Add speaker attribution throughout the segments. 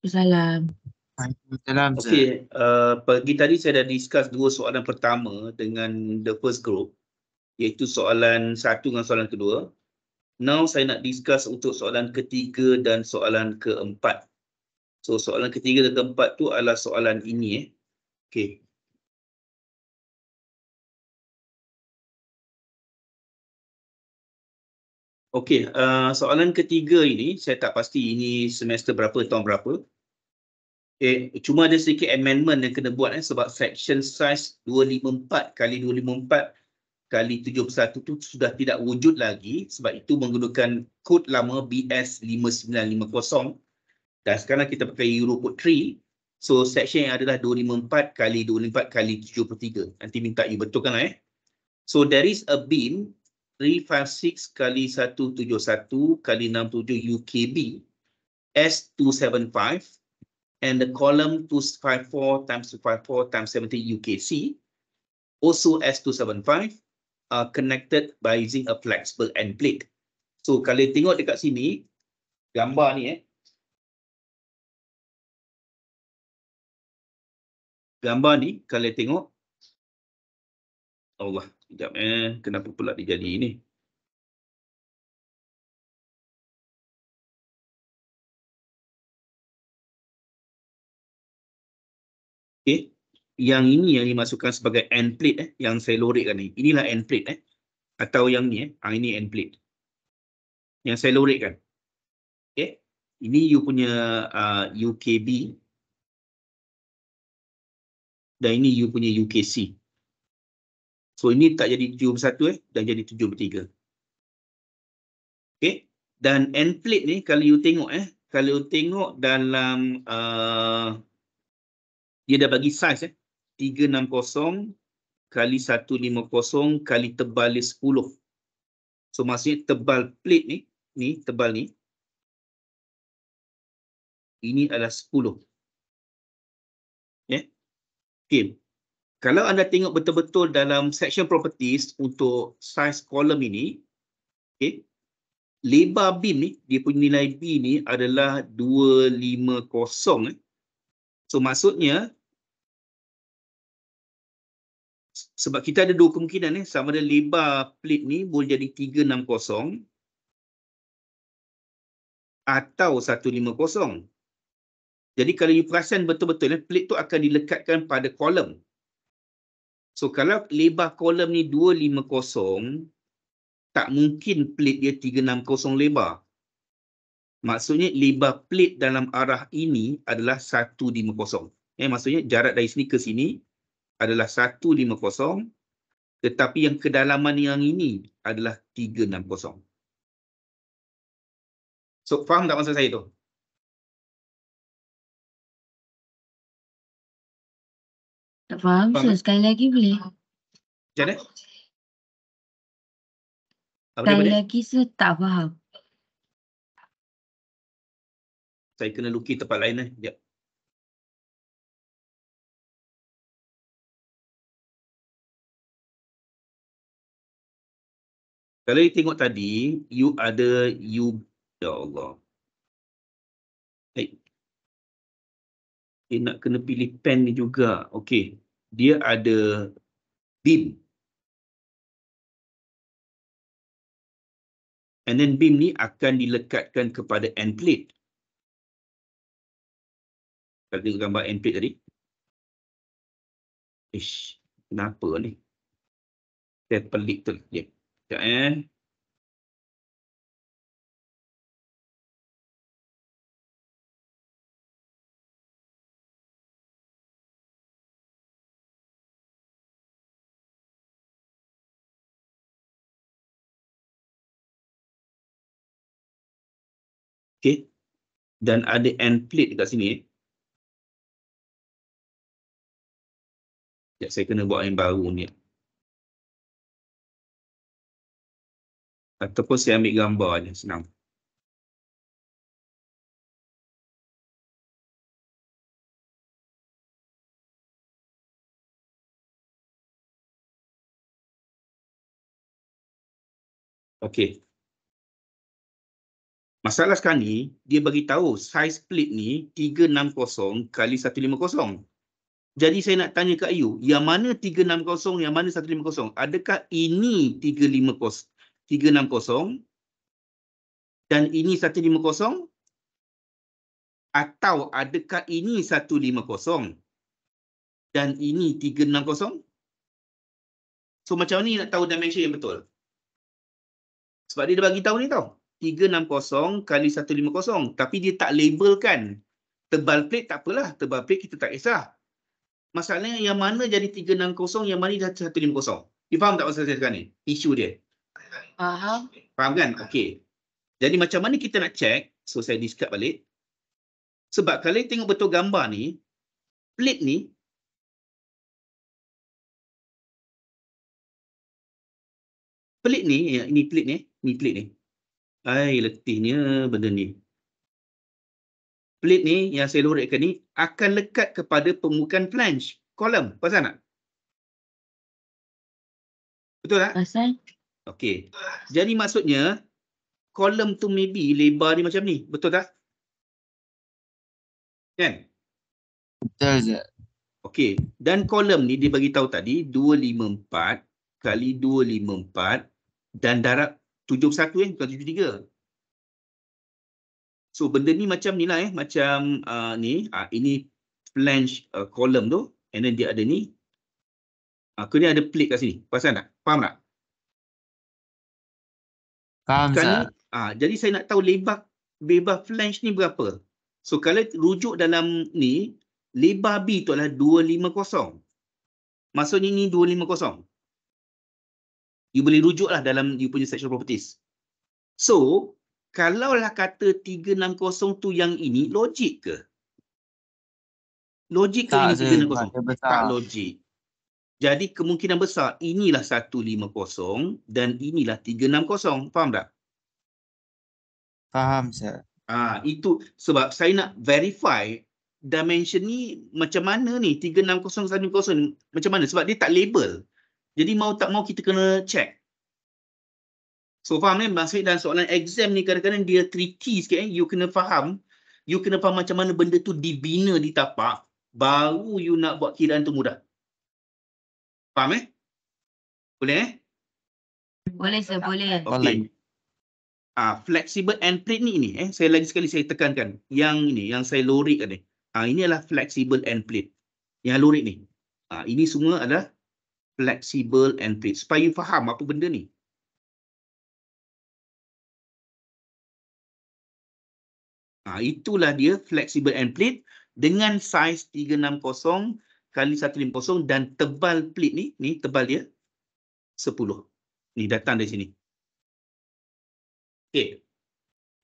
Speaker 1: Assalamualaikum.
Speaker 2: Assalamualaikum. Okay, uh, eh, pagi tadi saya dah discuss dua soalan pertama dengan the first group iaitu soalan satu dengan soalan kedua. Now saya nak discuss untuk soalan ketiga dan soalan keempat. So soalan ketiga dan keempat tu adalah soalan ini eh. Okay.
Speaker 1: Okay, uh, eh,
Speaker 2: soalan ketiga ini saya tak pasti ini semester berapa, tahun berapa. Eh, cuma ada sedikit amendment yang kena buat eh, sebab section size 254 kali 254 kali 71 tu sudah tidak wujud lagi sebab itu menggunakan kod lama BS5950 dan sekarang kita pakai Euro Code 3 so section yang adalah 254 kali 254 kali 73 nanti minta you betulkan lah eh so there is a beam 356 kali 171 kali 67 UKB S275 and the column 254 times 254 times 70 UKC, also S275, are connected by using a flexible end plate. So kalau tengok dekat sini, gambar ni eh.
Speaker 1: Gambar ni, kalau tengok. Allah, sekejap eh. Kenapa pula dia jadi ini?
Speaker 2: Okey. Yang ini yang dimasukkan sebagai end plate eh yang saya lorekkan ni. Inilah end plate eh atau yang ni eh. Ah ini end plate. Yang saya lorekkan. Okay, Ini you punya uh, UKB
Speaker 1: dan ini you punya UKC.
Speaker 2: So ini tak jadi 7 bersatu eh dan jadi 7 bertiga. Okay, Dan end plate ni kalau you tengok eh kalau tengok dalam uh, dia dah bagi saiz eh 360 kali 150 kali tebal dia 10 so maksudnya tebal plate ni ni tebal ni ini adalah 10 ya yeah. okay. kalau anda tengok betul-betul dalam section properties untuk size column ini okay, lebar beam ni dia punya nilai B ni adalah 250 eh 250 So maksudnya sebab kita ada dua kemungkinan ni sama ada lebar plate ni boleh jadi 360 atau 150. Jadi kalau you perasan betul-betul eh, plate tu akan dilekatkan pada kolom. So kalau lebar kolom ni 250 tak mungkin plate dia 360 lebar. Maksudnya 5 plate dalam arah ini adalah 150. Eh maksudnya jarak dari sini ke sini adalah 150 tetapi yang kedalaman yang ini adalah 360.
Speaker 1: So faham tak maksud saya tu? Tak faham, faham. So, sekali lagi boleh. Macam mana? Sekali lagi saya tak faham. saya kena lukis tempat lain eh jap kalau you tengok tadi you ada you
Speaker 2: ya Allah hey. Eh, nak kena pilih pen ni juga. Okey. Dia ada beam.
Speaker 1: And then beam ni akan dilekatkan kepada end plate. Kata gambar end plate tadi. Ish, kenapa ni? Saya pelik tu. Sekejap yeah. eh. Okay. Dan ada end plate dekat sini. Eh. Sekejap saya kena buat yang baru ni. Ataupun saya ambil gambar je senang. Okey.
Speaker 2: Masalah sekarang ni, dia bagi tahu size split ni 360 kali 150. Jadi saya nak tanya Kak Yu, yang mana 360, yang mana 150? Adakah ini 350, 360 dan ini 150? Atau adakah ini 150 dan ini 360? So macam ni nak tahu dimension yang betul? Sebab dia dah bagi tahu ni tau. 360 kali 150. Tapi dia tak labelkan. Tebal plate tak apalah. Tebal plate kita tak kisah masalahnya yang mana jadi 360 yang mana dah 150 you faham tak masalah saya sekarang ni isu dia faham faham kan Okay. jadi macam mana kita nak check so saya discard balik sebab kalau tengok betul gambar ni plate ni plate ni ya ini plate ni ni plate ni ai letihnya benda ni plate ni yang saya huraikan ni akan lekat kepada permukaan flange kolam Pasal tak? Betul tak? Pasal. Okey. Jadi maksudnya kolam tu maybe lebar ni macam ni. Betul tak? Kan? Betul tak? Okey. Dan kolam ni dia tahu tadi 254 kali 254 dan darab 71 kan? Eh? 73. So benda ni macam ni lah eh. Macam uh, ni. Uh, ini flange uh, column tu. And then dia ada ni. Uh, kena ada plate kat sini. Pasal tak? Faham tak? Faham ni, uh, Jadi saya nak tahu lebar lebar flange ni berapa. So kalau rujuk dalam ni. Lebar B tu adalah 250. Maksudnya ni 250. You boleh rujuk lah dalam you punya section properties. So kalaulah kata 360 tu yang ini logik ke? Logik ke ini 360? Tak, logik. Jadi kemungkinan besar inilah 150 dan inilah 360. Faham tak? Faham, sir. Ah ha, itu sebab saya nak verify dimension ni macam mana ni 360 160 ni macam mana sebab dia tak label. Jadi mau tak mau kita kena check. So faham ni maksud dan soalan exam ni kadang-kadang dia tricky sikit eh. You kena faham. You kena faham macam mana benda tu dibina di tapak. Baru you nak buat kiraan tu mudah. Faham eh? Boleh eh? Boleh sir, boleh. Okay. Ah, flexible and plate ni ini eh. Saya lagi sekali saya tekankan. Yang ini, yang saya lorikkan ni. Ah, ini adalah flexible and plate. Yang lorik ni. Ah, ini semua adalah flexible and plate. Supaya you faham apa benda ni. Ha, itulah dia flexible end plate dengan saiz 360 kali 150 dan tebal plate ni, ni tebal dia 10. Ni datang dari sini. Okay.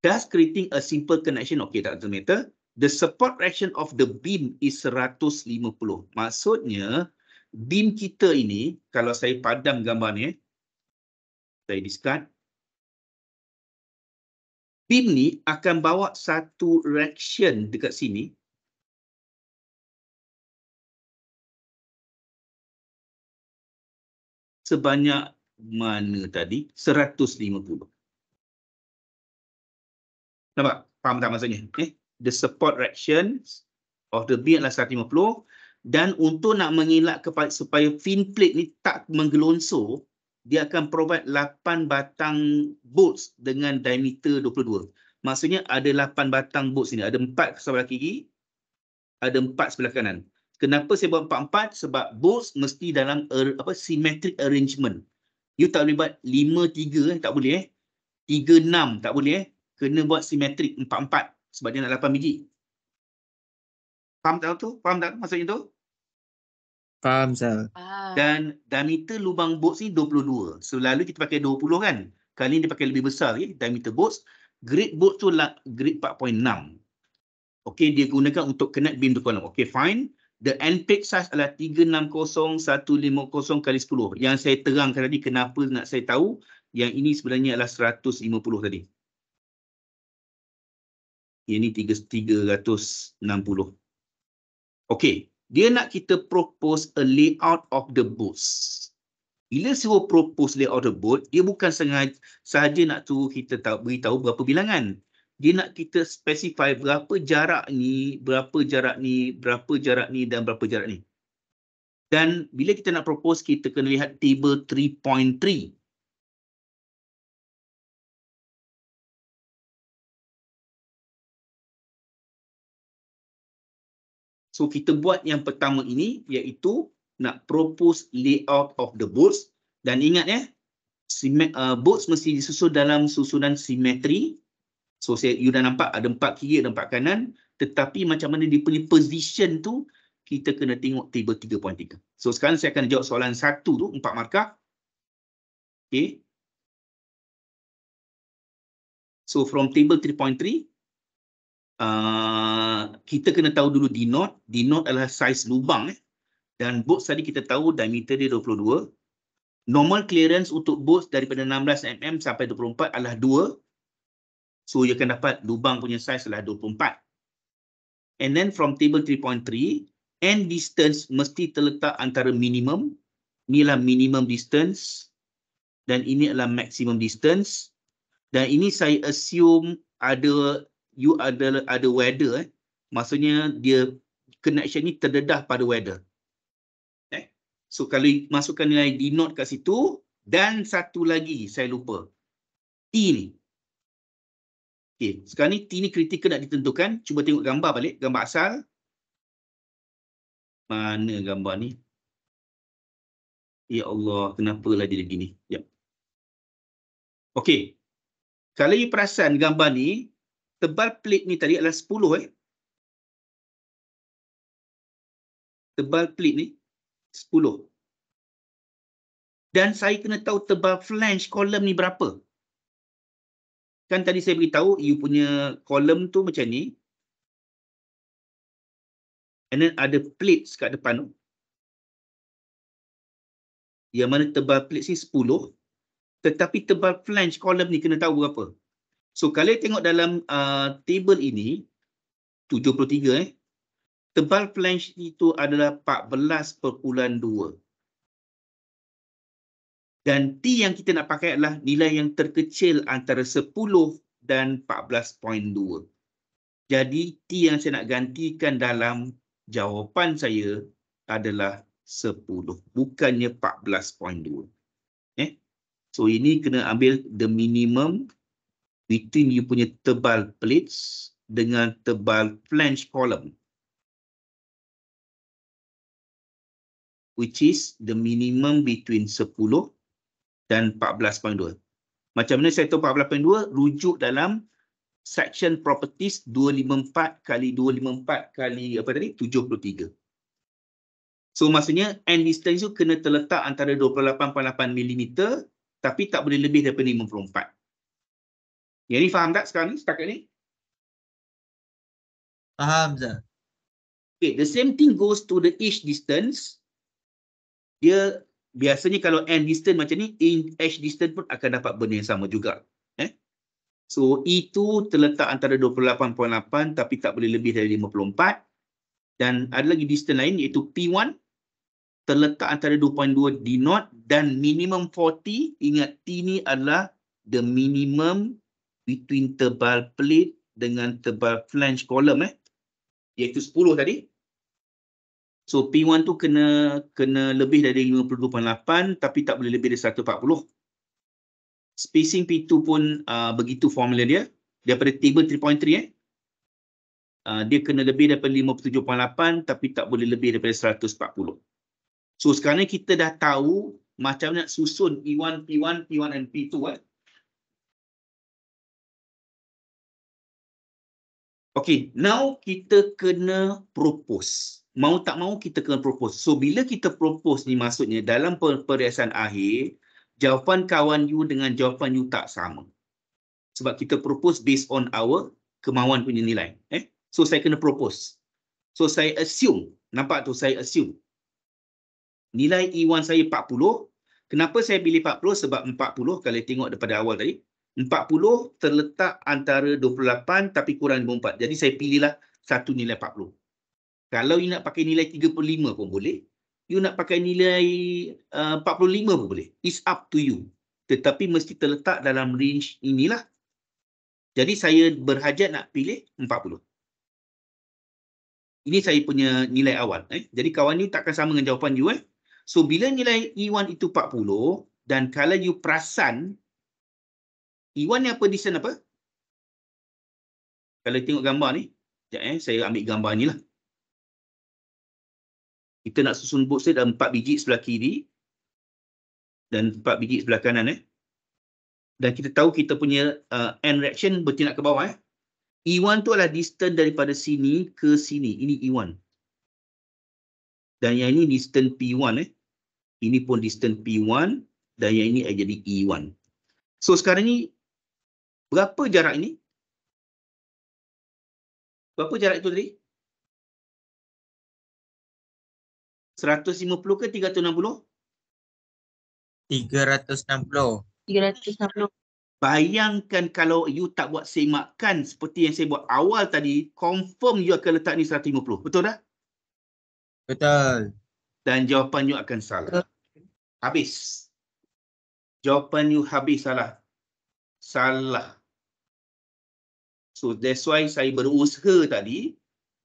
Speaker 2: Does creating a simple connection, okay tak ada meter. The support reaction of the beam is 150. Maksudnya, beam kita ini, kalau saya padam gambar ni, eh, saya discard.
Speaker 1: Beam ni akan bawa satu reaction dekat sini.
Speaker 2: Sebanyak mana tadi? 150. Nampak? Faham tak maksudnya? Okay. Eh, the support reaction of the beam adalah 150. Dan untuk nak mengelak supaya fin plate ni tak menggelonsor, dia akan provide 8 batang bolts dengan diameter 22. Maksudnya ada 8 batang bolts ini. Ada 4 sebelah kiri, ada 4 sebelah kanan. Kenapa saya buat 44? Sebab bolts mesti dalam apa symmetric arrangement. You tak boleh buat 53 eh, tak boleh eh. 6 tak boleh eh. Kena buat symmetric 44 sebab dia nak 8 biji. Faham tak tu? Faham tak tu? maksudnya tu? Faham, sah.
Speaker 1: Ah. Dan
Speaker 2: diameter lubang box ni 22. Selalu kita pakai 20 kan. Kali ni dia pakai lebih besar. Eh? Diameter box. Grid box tu lah grid 4.6. Okay, dia gunakan untuk connect beam to column. Okay, fine. The end peak size adalah 360150 kali 10. Yang saya terangkan tadi kenapa nak saya tahu yang ini sebenarnya adalah 150 tadi. Ini 360. Okay, dia nak kita propose a layout of the boat. Bila suruh propose layout of the boat, dia bukan sahaja nak tu kita tahu, beritahu berapa bilangan. Dia nak kita specify berapa jarak ni, berapa jarak ni, berapa jarak ni dan berapa jarak ni. Dan bila kita nak propose, kita kena lihat table
Speaker 1: 3.3. So kita
Speaker 2: buat yang pertama ini iaitu nak propose layout of the boards dan ingat eh uh, boards mesti disusun dalam susunan simetri. So saya you dah nampak ada empat kiri dan empat kanan tetapi macam mana dia punya position tu kita kena tengok table 3.3. So sekarang saya akan jawab soalan satu tu empat markah. Okay. So from table 3.3 uh, kita kena tahu dulu D not. D not adalah saiz lubang eh. dan box tadi kita tahu diameter dia 22. Normal clearance untuk box daripada 16 mm sampai 24 adalah 2. So you akan dapat lubang punya saiz adalah 24. And then from table 3.3, end distance mesti terletak antara minimum. Inilah minimum distance dan ini adalah maximum distance. Dan ini saya assume ada you ada ada weather eh. Maksudnya dia connection ni terdedah pada weather. Eh. So kalau masukkan nilai D not kat situ dan satu lagi saya lupa. T ni. Okey, sekarang ni T ni kritikal nak ditentukan. Cuba tengok gambar balik, gambar asal. Mana gambar ni? Ya Allah, kenapalah
Speaker 1: dia begini? Yep. Okey. Kalau you perasan gambar ni, tebal plate ni tadi adalah 10 eh.
Speaker 2: Tebal plate ni 10. Dan saya kena tahu tebal flange kolom ni berapa. Kan tadi saya beritahu you punya kolom tu macam ni. And then ada plates kat depan tu. Yang mana tebal plate ni 10. Tetapi tebal flange kolom ni kena tahu berapa. So kalau tengok dalam uh, table ini 73 eh tebal flange itu adalah 14.2. Dan T yang kita nak pakai adalah nilai yang terkecil antara 10 dan 14.2. Jadi T yang saya nak gantikan dalam jawapan saya adalah 10 bukannya 14.2. Eh. So ini kena ambil the minimum between you punya tebal plates dengan tebal flange column which is the minimum between 10 dan 14.2. Macam mana saya tahu 14.2 rujuk dalam section properties 254 kali 254 kali apa tadi 73. So maksudnya end distance tu kena terletak antara 28.8 mm tapi tak boleh lebih daripada 54. Yang ni faham tak sekarang ni setakat ni? Faham Zah. Okay, the same thing goes to the each distance. Dia biasanya kalau n distance macam ni, in h distance pun akan dapat benda yang sama juga. Eh? So itu e terletak antara 28.8 tapi tak boleh lebih dari 54. Dan ada lagi distance lain iaitu P1 terletak antara 2.2 d dan minimum 40. Ingat T ni adalah the minimum between tebal plate dengan tebal flange column eh iaitu 10 tadi so P1 tu kena kena lebih dari 52.8 tapi tak boleh lebih dari 140 spacing P2 pun uh, begitu formula dia daripada table 3.3 eh uh, dia kena lebih daripada 57.8 tapi tak boleh lebih daripada 140 so sekarang kita dah tahu macam nak susun E1, P1, P1 and P2 eh Okay, now kita kena propose. Mau tak mau kita kena propose. So, bila kita propose ni maksudnya dalam periksaan akhir, jawapan kawan you dengan jawapan you tak sama. Sebab kita propose based on our kemauan punya nilai. Eh? So, saya kena propose. So, saya assume. Nampak tu? Saya assume. Nilai E1 saya 40. Kenapa saya pilih 40? Sebab 40 kalau tengok daripada awal tadi. 40 terletak antara 28 tapi kurang 24. Jadi saya pilihlah satu nilai 40. Kalau you nak pakai nilai 35 pun boleh. You nak pakai nilai uh, 45 pun boleh. It's up to you. Tetapi mesti terletak dalam range inilah. Jadi saya berhajat nak pilih 40. Ini saya punya nilai awal. Eh. Jadi kawan you takkan sama dengan jawapan you. Eh. So bila nilai E1 itu 40 dan kalau you perasan I1 ni apa design apa? Kalau tengok gambar ni, sekejap eh, saya ambil gambar ni lah. Kita nak susun box ni dalam 4 biji sebelah kiri dan 4 biji sebelah kanan. Eh. Dan kita tahu kita punya uh, end reaction bertindak ke bawah. Eh. E1 tu adalah distance daripada sini ke sini. Ini E1. Dan yang ini distance P1. Eh. Ini pun distance P1 dan yang ini jadi E1. So sekarang ni Berapa jarak ini?
Speaker 1: Berapa jarak itu tadi?
Speaker 2: 150 ke 360? 360. 360. Bayangkan kalau you tak buat semakan seperti yang saya buat awal tadi, confirm you akan letak ni 150. Betul tak? Betul. Dan jawapan you akan salah. Habis. Jawapan you habis salah. Salah. So that's why saya berusaha tadi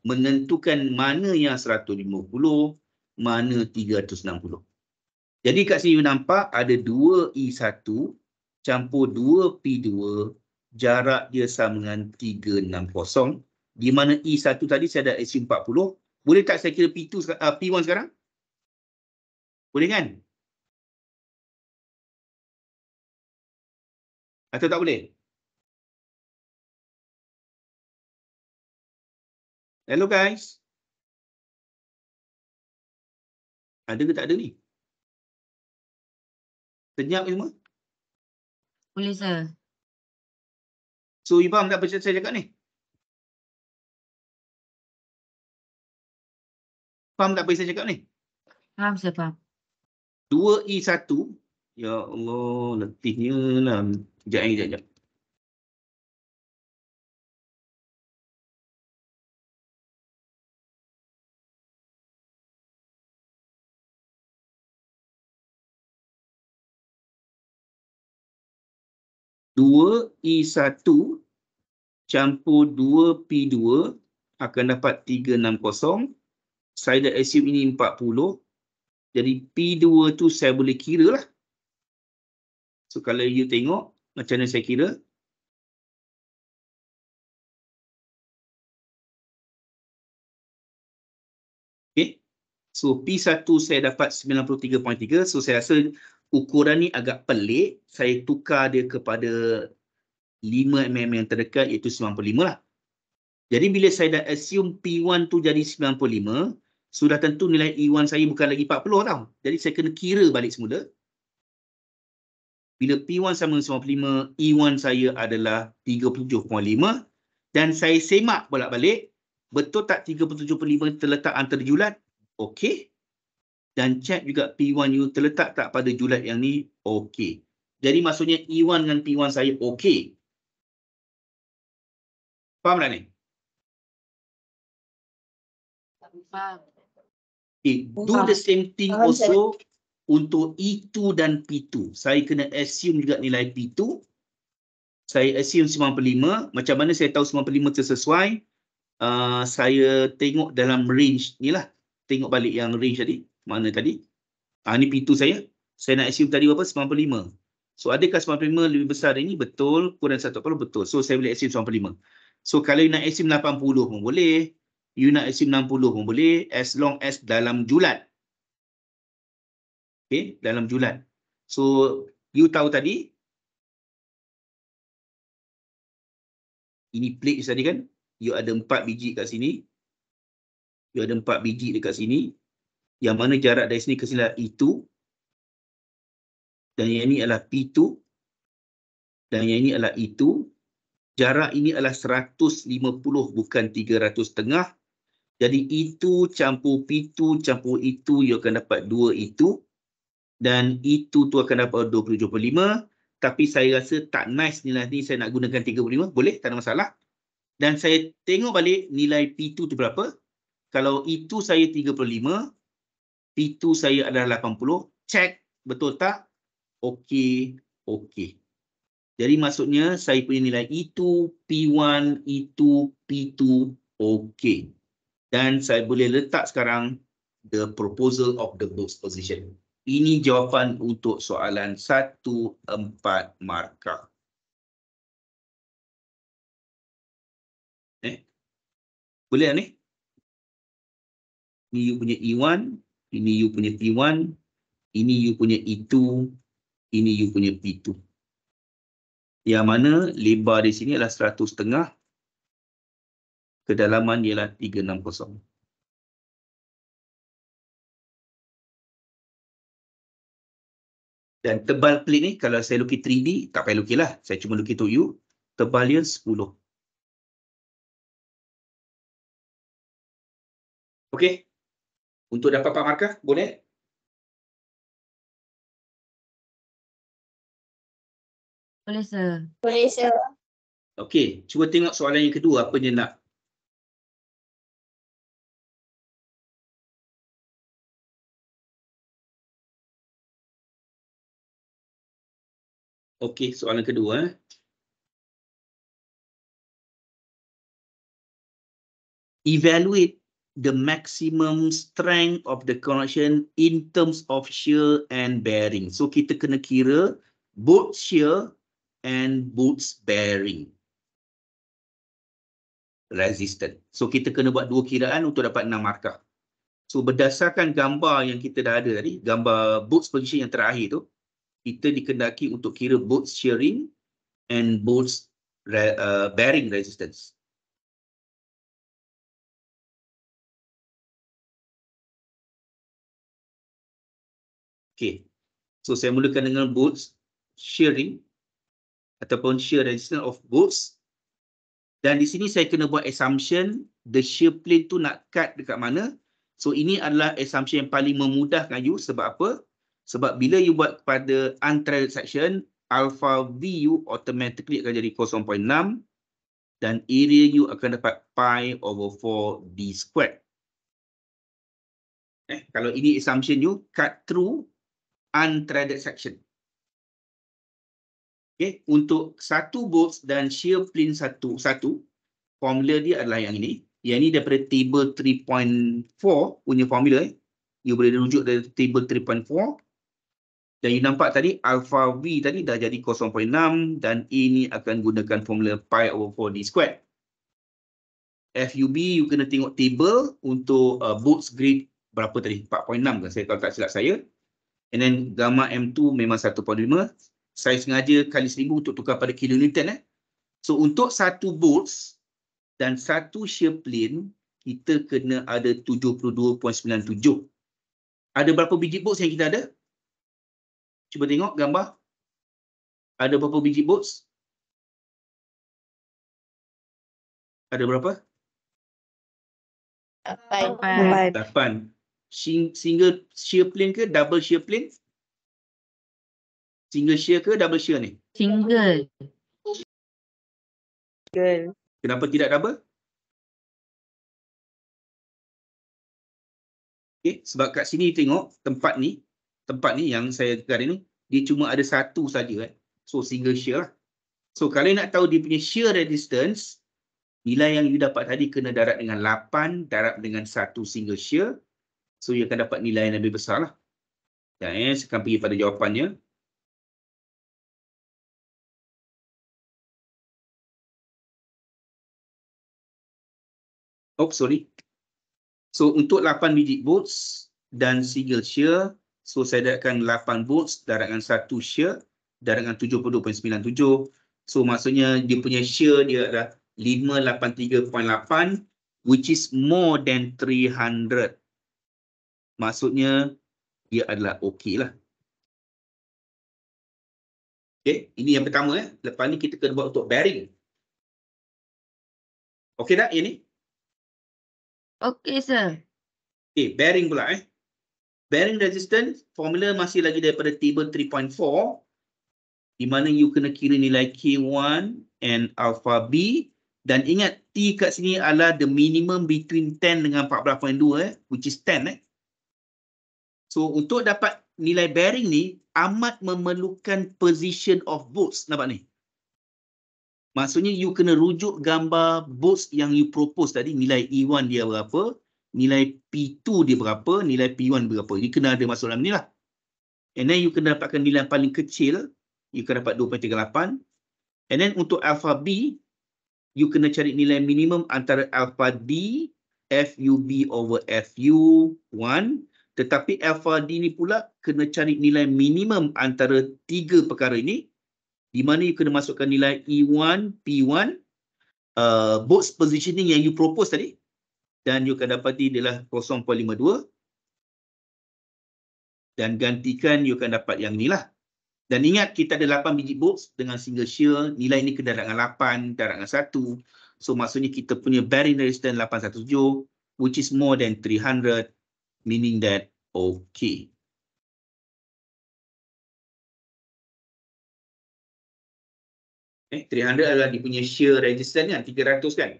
Speaker 2: menentukan mana yang 150, mana 360. Jadi kat sini nampak ada 2E1 campur 2P2 jarak dia sama dengan 360. Di mana E1 tadi saya ada S40. Boleh tak saya kira P2, uh, P1 sekarang? Boleh kan?
Speaker 1: Atau tak boleh? Hello guys. Ada ke tak ada ni? Senyap ke semua? Boleh sir. So you faham tak apa saya cakap ni?
Speaker 2: Faham tak apa saya cakap ni? Faham sir, faham. 2E1. Ya Allah, letihnya lah. Sekejap, sekejap, sekejap. 2 i 1 campur 2P2 akan dapat 360. Saya dah assume ini 40. Jadi P2 tu saya boleh kira lah. So kalau you tengok macam mana saya kira. Okay. So P1 saya dapat 93.3. So saya rasa ukuran ni agak pelik, saya tukar dia kepada 5 mm yang terdekat iaitu 95 lah. Jadi bila saya dah assume P1 tu jadi 95, sudah tentu nilai E1 saya bukan lagi 40 tau. Jadi saya kena kira balik semula. Bila P1 sama 95, E1 saya adalah 37.5 dan saya semak bolak-balik, betul tak 37.5 terletak antara julat? Okey dan check juga P1 you terletak tak pada julat yang ni okey. Jadi maksudnya E1 dengan P1 saya okey. Faham tak ni? Okay, do the same thing also untuk E2 dan P2. Saya kena assume juga nilai P2. Saya assume 95. Macam mana saya tahu 95 tersesuai? Uh, saya tengok dalam range ni lah. Tengok balik yang range tadi mana tadi? Ha, ah, ini P2 saya. Saya nak assume tadi berapa? 95. So adakah 95 lebih besar ini? Betul. Kurang 1 kalau betul. So saya boleh assume 95. So kalau you nak assume 80 pun boleh. You nak assume 60 pun boleh. As long as dalam julat. Okay. Dalam julat. So
Speaker 1: you tahu tadi. Ini
Speaker 2: plate tadi kan. You ada 4 biji kat sini. You ada 4 biji dekat sini yang mana jarak dari sini ke sini adalah E2 dan yang ini adalah P2 dan yang ini adalah E2 jarak ini adalah 150 bukan 300 setengah jadi E2 campur P2 campur E2 you akan dapat 2 E2 dan E2 tu akan dapat 27.5 tapi saya rasa tak nice nilai ni saya nak gunakan 35 boleh tak ada masalah dan saya tengok balik nilai P2 tu berapa kalau E2 saya 35 p 2 saya adalah 80. Check betul tak? Okey, okey. Jadi maksudnya saya punya nilai E2, P1, E2, P2, okey. Dan saya boleh letak sekarang the proposal of the book's position. Ini jawapan untuk soalan 1.4 markah.
Speaker 1: Eh? Boleh ni? Ni punya
Speaker 2: E1, ini U punya P1, ini U punya E2, ini U punya P2. Yang mana lebar di sini adalah seratus setengah, kedalaman ialah 360.
Speaker 1: Dan tebal plate ni kalau saya lukis 3D, tak payah lukis lah. Saya cuma lukis untuk U, tebal dia 10. Okay. Untuk dapat 4 markah, boleh? Boleh, sir. Boleh, sir. Okey, cuba tengok soalan yang kedua, apa dia nak. Okey, soalan kedua. Eh.
Speaker 2: Evaluate the maximum strength of the connection in terms of shear and bearing. So kita kena kira both shear and both bearing resistant. So kita kena buat dua kiraan untuk dapat enam markah. So berdasarkan gambar yang kita dah ada tadi, gambar boots position yang terakhir tu, kita dikendaki untuk kira boots shearing and boots re uh, bearing resistance.
Speaker 1: Okay. So saya mulakan dengan boots
Speaker 2: shearing ataupun shear resistance of boots. Dan di sini saya kena buat assumption the shear plane tu nak cut dekat mana. So ini adalah assumption yang paling memudahkan you sebab apa? Sebab bila you buat pada untrailed section, alpha V you automatically akan jadi 0.6 dan area you akan dapat pi over 4 D squared. Eh, kalau ini assumption you cut through untreaded section. Okay, untuk satu bolts dan shear plane satu satu, formula dia adalah yang ini. Yang ini daripada table 3.4 punya formula. Eh. You boleh rujuk dari table 3.4. Dan you nampak tadi alpha V tadi dah jadi 0.6 dan ini akan gunakan formula pi over 4D squared. FUB, you kena tengok table untuk uh, boots grid berapa tadi? 4.6 kan? saya kalau tak silap saya. And then gamma M2 memang 1.5. Saya sengaja kali seribu untuk tukar pada kilonewton. Eh. So untuk satu bolts dan satu shear plane, kita kena ada 72.97. Ada berapa biji bolts yang kita ada? Cuba tengok gambar.
Speaker 1: Ada berapa biji bolts? Ada berapa? 8.
Speaker 2: 8 single shear plane ke double shear plane? Single shear ke double shear ni?
Speaker 1: Single. Single. Kenapa tidak double?
Speaker 2: Okay, sebab kat sini tengok tempat ni, tempat ni yang saya tekan ni, dia cuma ada satu saja. Eh. So single shear lah. So kalau nak tahu dia punya shear resistance, nilai yang you dapat tadi kena darat dengan 8, darat dengan satu single shear. So dia akan dapat nilai yang lebih besar lah. Dan eh, saya akan pergi pada jawapannya. Oh, sorry. So untuk 8 biji boots dan single share, so saya dapatkan 8 boots darangan 1 share darangan 72.97. So maksudnya dia punya share dia adalah 583.8 which is more than 300 maksudnya dia adalah okey lah.
Speaker 1: Okey, ini yang pertama. Eh. Lepas ni kita kena buat untuk bearing.
Speaker 2: Okey tak ini? Okey, sir. Okey, bearing pula. Eh. Bearing resistance, formula masih lagi daripada table 3.4. Di mana you kena kira nilai K1 and alpha B. Dan ingat, T kat sini adalah the minimum between 10 dengan 14.2. Eh, which is 10. Eh. So untuk dapat nilai bearing ni amat memerlukan position of boots nampak ni. Maksudnya you kena rujuk gambar boats yang you propose tadi nilai E1 dia berapa, nilai P2 dia berapa, nilai P1 berapa. You kena ada masuk dalam ni lah. And then you kena dapatkan nilai paling kecil, you kena dapat 2.38. And then untuk alpha B, you kena cari nilai minimum antara alpha D, FUB over FU 1 tetapi alpha D ni pula kena cari nilai minimum antara tiga perkara ini di mana you kena masukkan nilai E1, P1, uh, both positioning yang you propose tadi dan you akan dapati adalah 0.52 dan gantikan you akan dapat yang ni lah. Dan ingat kita ada 8 biji box dengan single shear. Nilai ini kena dengan 8, darat dengan 1. So maksudnya kita punya bearing resistance 817 which is more than 300 meaning that okay.
Speaker 1: Eh, 300 adalah dia punya share register ni kan, 300 kan? 300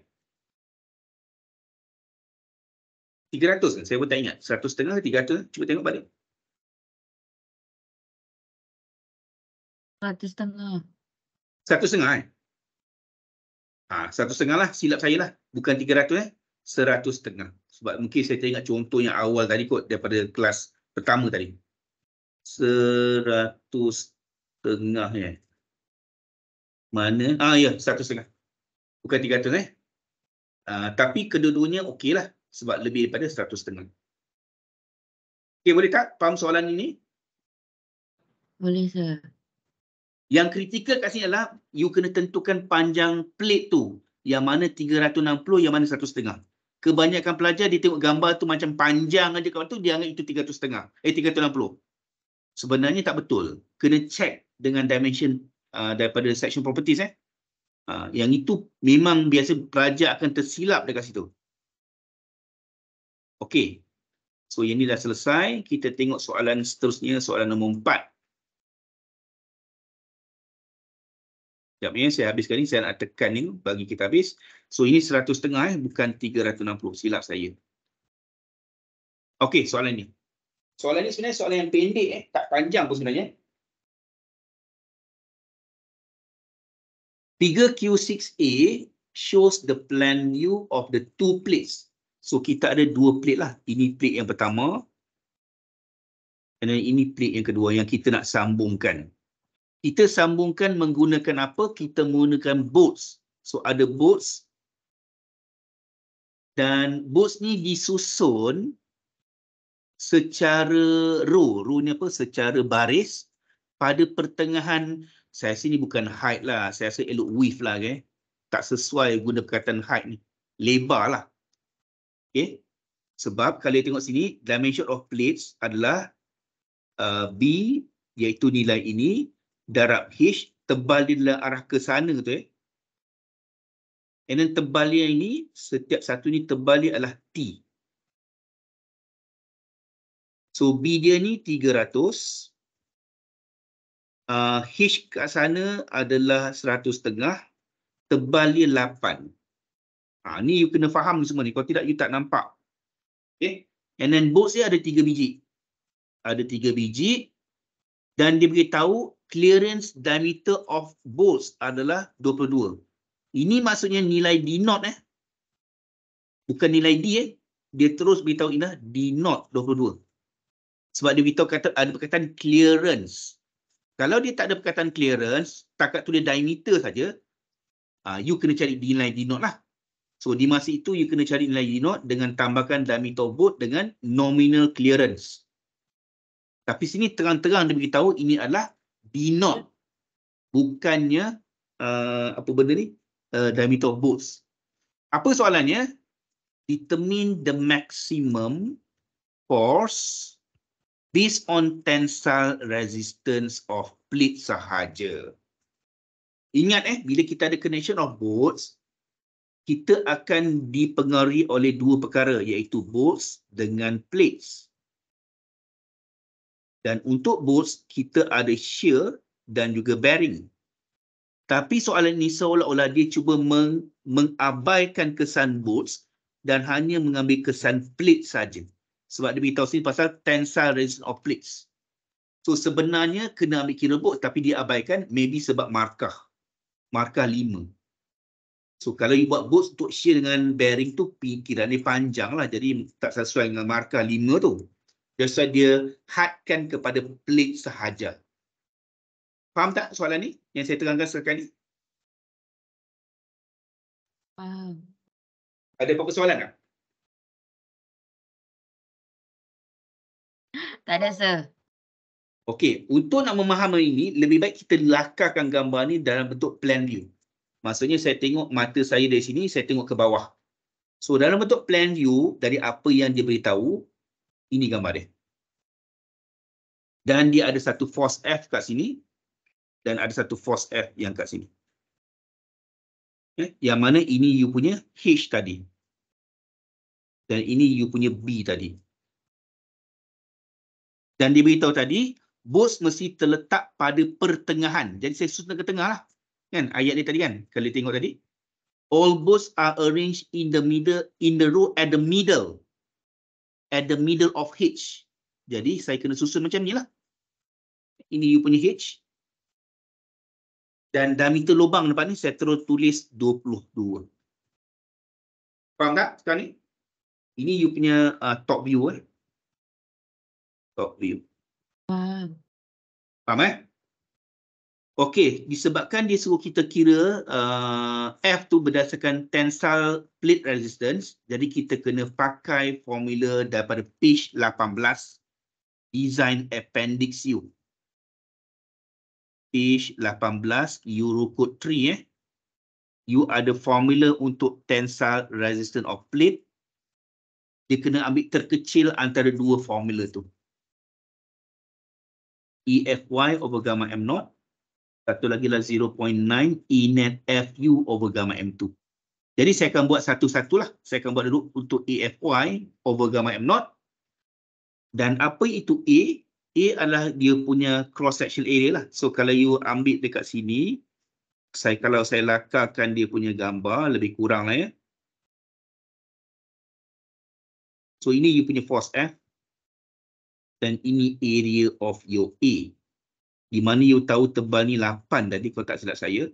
Speaker 1: kan? Saya pun tak ingat. 100 setengah ke 300? Cuba tengok balik.
Speaker 2: 100 setengah. 100 setengah eh? Ha, ah, 100 setengah lah. Silap saya lah. Bukan 300 eh. 100 setengah sebab mungkin saya teringat contoh yang awal tadi kot daripada kelas pertama tadi. Seratus tengah ya. Eh. Mana? Ah ya, seratus setengah. Bukan tiga ratus eh. Ah, tapi kedua-duanya lah sebab lebih daripada seratus setengah. Okey boleh tak faham soalan ini? Boleh sir. Yang kritikal kat sini adalah you kena tentukan panjang plate tu. Yang mana 360, yang mana 1.5 kebanyakan pelajar dia tengok gambar tu macam panjang aja kalau tu dia anggap itu 300 setengah eh 360 sebenarnya tak betul kena check dengan dimension uh, daripada section properties eh uh, yang itu memang biasa pelajar akan tersilap dekat situ okey so ini dah selesai kita tengok soalan seterusnya soalan nombor 4 Yang punya saya habiskan ni, saya nak tekan ni bagi kita habis. So ini seratus setengah eh, bukan puluh Silap saya. Okey, soalan ni. Soalan ni sebenarnya soalan yang pendek eh. Tak panjang pun sebenarnya. 3Q6A shows the plan view of the two plates. So kita ada dua plate lah. Ini plate yang pertama. Dan ini plate yang kedua yang kita nak sambungkan kita sambungkan menggunakan apa? Kita menggunakan boots. So ada boots. Dan boots ni disusun secara row. Row ni apa? Secara baris. Pada pertengahan, saya rasa ni bukan height lah. Saya rasa elok width lah. Okay? Tak sesuai guna perkataan height ni. Lebar lah. Okay? Sebab kalau tengok sini, dimension of plates adalah uh, B iaitu nilai ini darab H tebal dia dalam arah ke sana tu eh. And then tebal dia ini setiap satu ni tebal dia adalah T. So B dia ni 300. Uh, ah, H kat sana adalah 100 setengah. Tebal dia 8. Ha, ah, ni you kena faham semua ni. Kalau tidak you tak nampak. Okay. Eh, and then box dia ada 3 biji. Ada 3 biji dan diberitahu clearance diameter of bolts adalah 22. Ini maksudnya nilai D not eh. Bukan nilai D eh. Dia terus beritahu inilah D not 22. Sebab dia beritahu kata, ada perkataan clearance. Kalau dia tak ada perkataan clearance, takat tulis diameter saja, uh, you kena cari nilai D not lah. So di masa itu you kena cari nilai D not dengan tambahkan diameter bolt dengan nominal clearance. Tapi sini terang-terang dia beritahu ini adalah binot. Bukannya uh, apa benda ni? Uh, diameter of bolts. Apa soalannya? Determine the maximum force based on tensile resistance of plate sahaja. Ingat eh, bila kita ada connection of bolts, kita akan dipengaruhi oleh dua perkara iaitu bolts dengan plates. Dan untuk boost, kita ada shear dan juga bearing. Tapi soalan ini seolah-olah dia cuba meng mengabaikan kesan boots dan hanya mengambil kesan plate saja. Sebab dia beritahu sini pasal tensile resistance of plates. So sebenarnya kena ambil kira boots tapi dia abaikan maybe sebab markah. Markah lima. So kalau you buat boots untuk shear dengan bearing tu, pikiran ni panjang lah. Jadi tak sesuai dengan markah lima tu. Biasa dia hadkan kepada pelik sahaja. Faham tak soalan ni yang saya terangkan sekarang ni?
Speaker 1: Faham. Ada apa-apa soalan tak? Tak ada, sir.
Speaker 2: Okay, untuk nak memahami ini, lebih baik kita lakarkan gambar ni dalam bentuk plan view. Maksudnya saya tengok mata saya dari sini, saya tengok ke bawah. So dalam bentuk plan view, dari apa yang dia beritahu, ini gambar dia. Dan dia ada satu force F kat sini. Dan ada satu force F yang kat sini. Eh, yang mana ini you punya H tadi. Dan ini you punya B tadi. Dan dia beritahu tadi, bos mesti terletak pada pertengahan. Jadi saya susun ke tengah lah. Kan, ayat dia tadi kan, kalau tengok tadi. All boats are arranged in the middle, in the row at the middle at the middle of H. Jadi saya kena susun macam ni lah. Ini U punya H. Dan diameter lubang depan ni saya terus tulis 22. Faham tak sekarang ni? Ini U punya uh, top view. Eh? Top view. Faham. Faham eh? Okey, disebabkan dia suruh kita kira uh, F tu berdasarkan tensile plate resistance, jadi kita kena pakai formula daripada page 18 design appendix U. Page 18 Euro code 3 eh. You ada formula untuk tensile resistance of plate. Dia kena ambil terkecil antara dua formula tu. EFY over gamma M naught satu lagi lah 0.9 E net FU over gamma M2. Jadi saya akan buat satu-satulah. Saya akan buat dulu untuk AFY over gamma M0. Dan apa itu A? A adalah dia punya cross-section area lah. So kalau you ambil dekat sini, saya kalau saya lakarkan dia punya gambar lebih kurang lah ya. So ini you punya force F. Dan ini area of your A di mana you tahu tebal ni 8 tadi kalau tak silap saya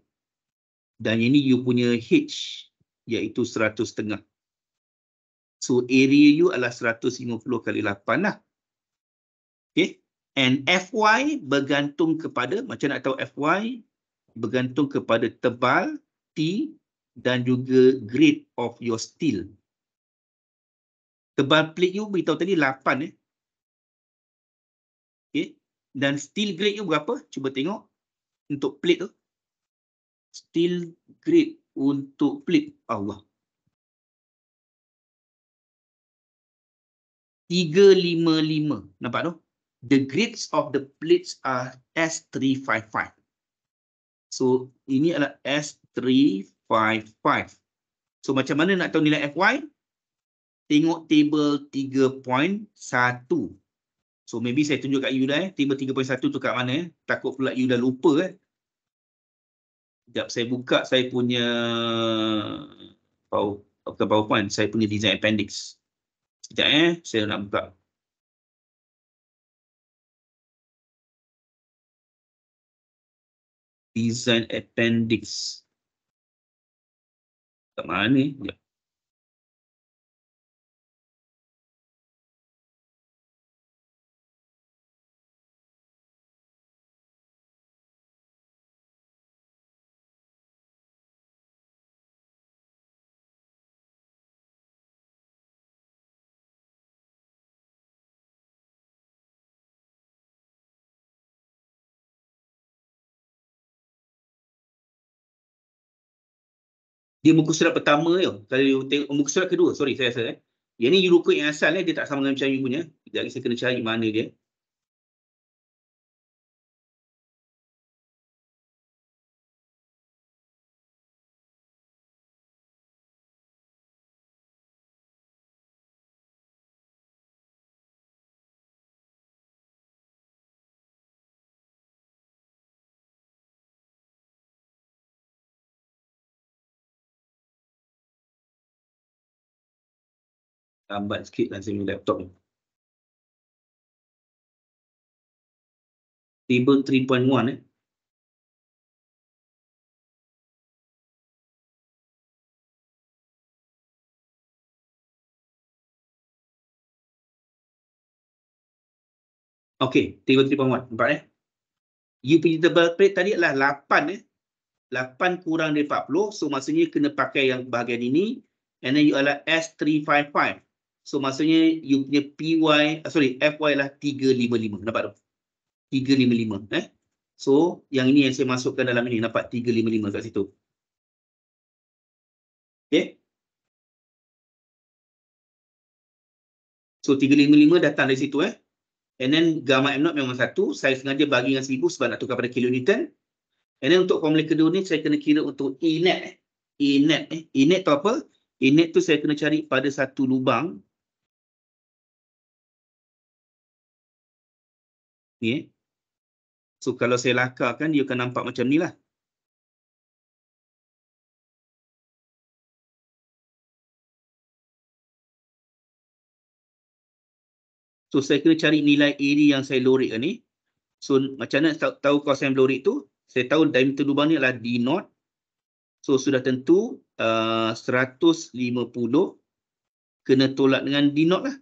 Speaker 2: dan ini you punya H iaitu 100 setengah so area you adalah 150 kali 8 lah okay and FY bergantung kepada macam nak tahu FY bergantung kepada tebal T dan juga grade of your steel tebal plate you beritahu tadi 8 eh okay dan steel grade tu berapa? Cuba tengok untuk plate tu. Steel grade untuk plate. Allah.
Speaker 1: 355.
Speaker 2: Nampak tu? The grades of the plates are S355. So ini adalah S355. So macam mana nak tahu nilai FY? Tengok table So maybe saya tunjuk kat you dah eh. Tiba 3.1 tu kat mana eh. Takut pula you dah lupa eh. Sekejap saya buka saya punya bukan powerpoint. Saya punya design appendix. Sekejap eh. Saya nak buka.
Speaker 1: Design appendix. Kat mana ni? Eh? Sekejap. dia muka surat pertama tu.
Speaker 2: Kalau tengok oh, muka surat kedua, sorry saya rasa eh. Yang ni rukun yang asal eh, dia tak sama dengan macam you punya. Jadi saya kena cari mana dia.
Speaker 1: lambat sikit lah saya laptop ni. Table 3.1 eh.
Speaker 2: Okay, table 3.1. Nampak eh? You punya table plate tadi adalah 8 eh. 8 kurang dari 40. So, maksudnya kena pakai yang bahagian ini. And then you adalah S355. So maksudnya you punya PY, ah, sorry FY lah 355. Nampak tu? 355 eh. So yang ini yang saya masukkan dalam ini nampak 355 kat situ. Okay. So 355 datang dari situ eh. And then gamma M0 memang satu. Saya sengaja bagi dengan 1000 sebab nak tukar pada kilonewton. And then untuk formula kedua ni saya kena kira untuk E net. Eh? E net eh. E net tu apa? E net tu saya kena cari pada satu lubang
Speaker 1: Okay. So kalau saya lakarkan, dia akan nampak macam ni lah. So saya
Speaker 2: kena cari nilai area yang saya lorik ni. So macam mana tahu kos kawasan lorik tu? Saya tahu diameter lubang ni adalah D0. So sudah tentu uh, 150 kena tolak dengan D0 lah.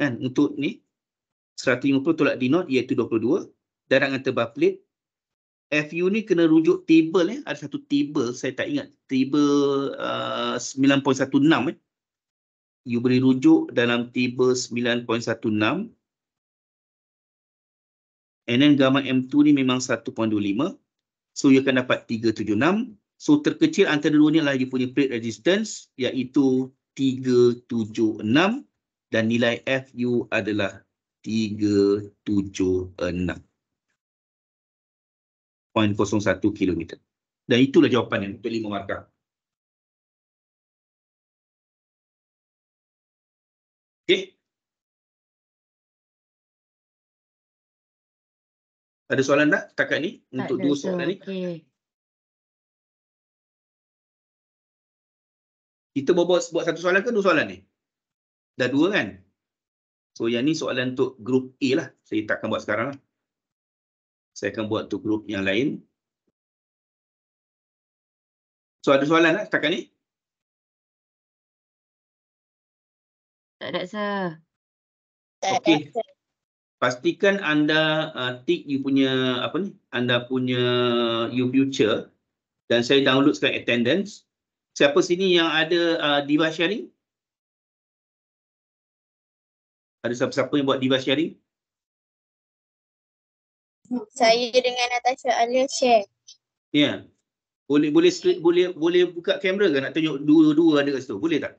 Speaker 2: Kan untuk ni 150 tolak D0 iaitu 22. Dan dengan tebal plate, FU ni kena rujuk table eh. Ada satu table, saya tak ingat. Table uh, 9.16 eh. You boleh rujuk dalam table 9.16. And then gamma M2 ni memang 1.25. So you akan dapat 376. So terkecil antara dua ni adalah you punya plate resistance iaitu 376. Dan nilai FU adalah 0.76. Tiga tujuh enam. satu kilometer. Dan itulah jawapan yang untuk lima markah.
Speaker 1: Okay. Ada soalan tak setakat ni tak untuk dua soalan tu. ni? Okay. Kita buat, buat satu soalan ke dua soalan ni? Dah dua kan? So yang ni soalan untuk grup A lah. Saya takkan buat sekarang lah. Saya akan buat untuk grup yang lain. So ada soalan lah setakat ni? Tak ada, sah.
Speaker 2: Okay. Pastikan anda uh, tick you punya, apa ni? Anda punya you future. Dan saya download sekarang attendance. Siapa sini yang ada uh, diva sharing? Ada siapa-siapa yang buat diva sharing?
Speaker 1: Saya dengan Natasha Alia share.
Speaker 2: Ya. Yeah. Boleh boleh split, boleh boleh buka kamera ke nak tunjuk dua-dua ada kat situ? Boleh tak?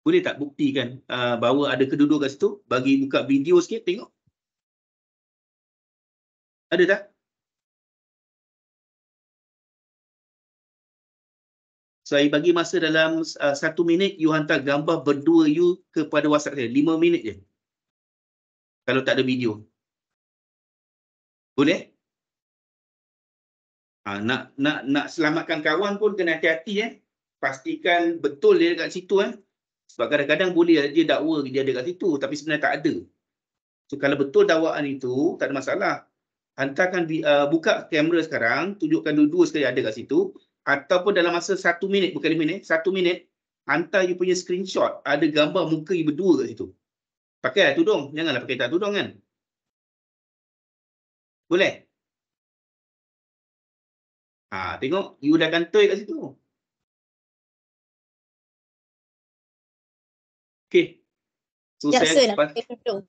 Speaker 2: Boleh tak buktikan uh, bahawa ada kedua-dua kat situ? Bagi buka video sikit tengok. Ada tak? saya bagi masa dalam uh, satu minit you hantar gambar berdua you kepada WhatsApp saya. Lima minit je. Kalau tak ada video. Boleh? Ha, nak nak nak selamatkan kawan pun kena hati-hati eh. Pastikan betul dia dekat situ eh. Sebab kadang-kadang boleh dia dakwa dia ada dekat situ tapi sebenarnya tak ada. So kalau betul dakwaan itu tak ada masalah. Hantarkan uh, buka kamera sekarang, tunjukkan dua-dua sekali ada dekat situ ataupun dalam masa satu minit, bukan lima minit, satu minit, hantar you punya screenshot ada gambar muka you berdua kat situ. Pakai lah tudung. Janganlah pakai tak tudung kan.
Speaker 1: Boleh? Ha, tengok, you dah gantoi kat situ. Okay. So, ya, saya lah, pakai tudung.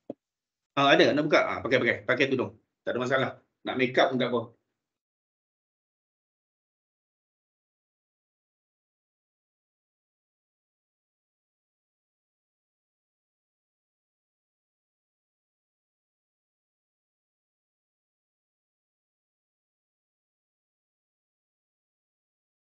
Speaker 1: Ha, ada, nak buka? Ha, pakai, pakai. Pakai tudung. Tak ada masalah. Nak make up pun tak apa.